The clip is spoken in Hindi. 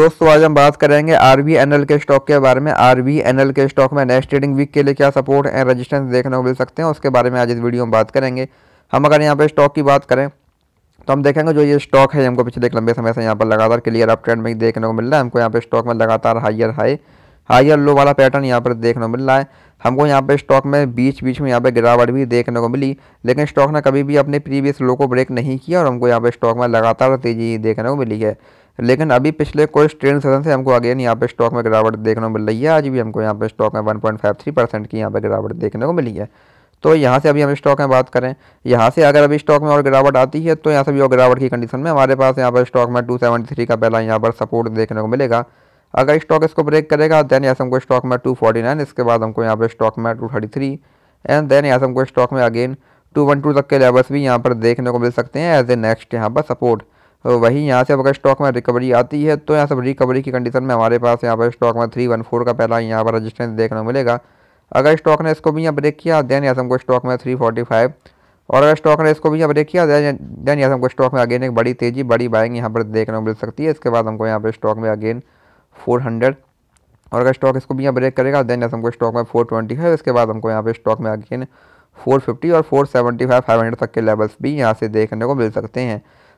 दोस्तों आज हम बात करेंगे आर बी एन एल के स्टॉक के बारे में आर बी एन एल के स्टॉक में नेक्स्ट ट्रेडिंग वीक के लिए क्या सपोर्ट एंड रेजिस्टेंस देखने को मिल सकते हैं उसके बारे में आज इस वीडियो में बात करेंगे हम अगर यहाँ पे स्टॉक की बात करें तो हम देखेंगे जो ये स्टॉक है हमको पिछले एक लंबे समय से यहाँ पर लगातार क्लियर अप ट्रेंड में देखने को मिल रहा है हमको यहाँ पे स्टॉक में लगातार हाइयर हाई हाइयर लो वाला पैटर्न यहाँ पर देखने को मिल रहा है हमको यहाँ पे स्टॉक में बीच बीच में यहाँ पे गिरावट भी देखने को मिली लेकिन स्टॉक ने कभी भी अपने प्रीवियस लो को ब्रेक नहीं किया और हमको यहाँ पे स्टॉक में लगातार तेजी देखने को मिली है लेकिन अभी पिछले कुछ ट्रेन सेशन से हमको अगेन यहाँ पे स्टॉक में गिरावट देखने को मिल रही है आज भी हमको यहाँ पे स्टॉक में 1.53 परसेंट की यहाँ पे गिरावट देखने को मिली है तो यहाँ से अभी हम स्टॉक में बात करें यहाँ से अगर अभी स्टॉक में और गिरावट आती है तो यहाँ से भी और गिरावट की कंडीशन में हमारे पास यहाँ पर स्टॉक में टू का पहला यहाँ पर सपोर्ट देखने को मिलेगा अगर स्टॉक इसको ब्रेक करेगा देन यहाँ से हमको स्टॉक में टू इसके बाद हमको यहाँ पर स्टॉक में टू एंड देन यहाँ से हमको स्टॉक में अगेन टू तक के लेवल्स भी यहाँ पर देखने को मिल सकते हैं एज ए नेक्स्ट यहाँ पर सपोर्ट तो वहीं यहाँ से अब अगर स्टॉक में रिकवरी आती है तो यहाँ सब रिकवरी की कंडीशन में हमारे पास यहाँ पर स्टॉक में थ्री वन फोर का पहला यहाँ पर रजिस्टेंस देखने को मिलेगा अगर स्टॉक ने इसको भी यहाँ ब्रेक किया देन यहाँ से हमको स्टॉक में थ्री फोर्टी फाइव और अगर स्टॉक ने इसको भी यहाँ ब्रेक किया देन यहाँ से हमको स्टॉक में अगेन एक बड़ी तेज़ी बड़ी बाइंग यहाँ पर देखने को मिल सकती है इसके बाद हमको यहाँ पर स्टॉक में अगेन फोर हंड्रेड और अगर स्टॉक इसको भी यहाँ ब्रेक करेगा देन यहाँ हमको स्टॉक में फोर ट्वेंटी इसके बाद हमको यहाँ पर स्टॉक में अगेन फोर फिफ्टी और four seventy five five hundred तक के लेवल्स भी यहाँ से देखने को मिल सकते हैं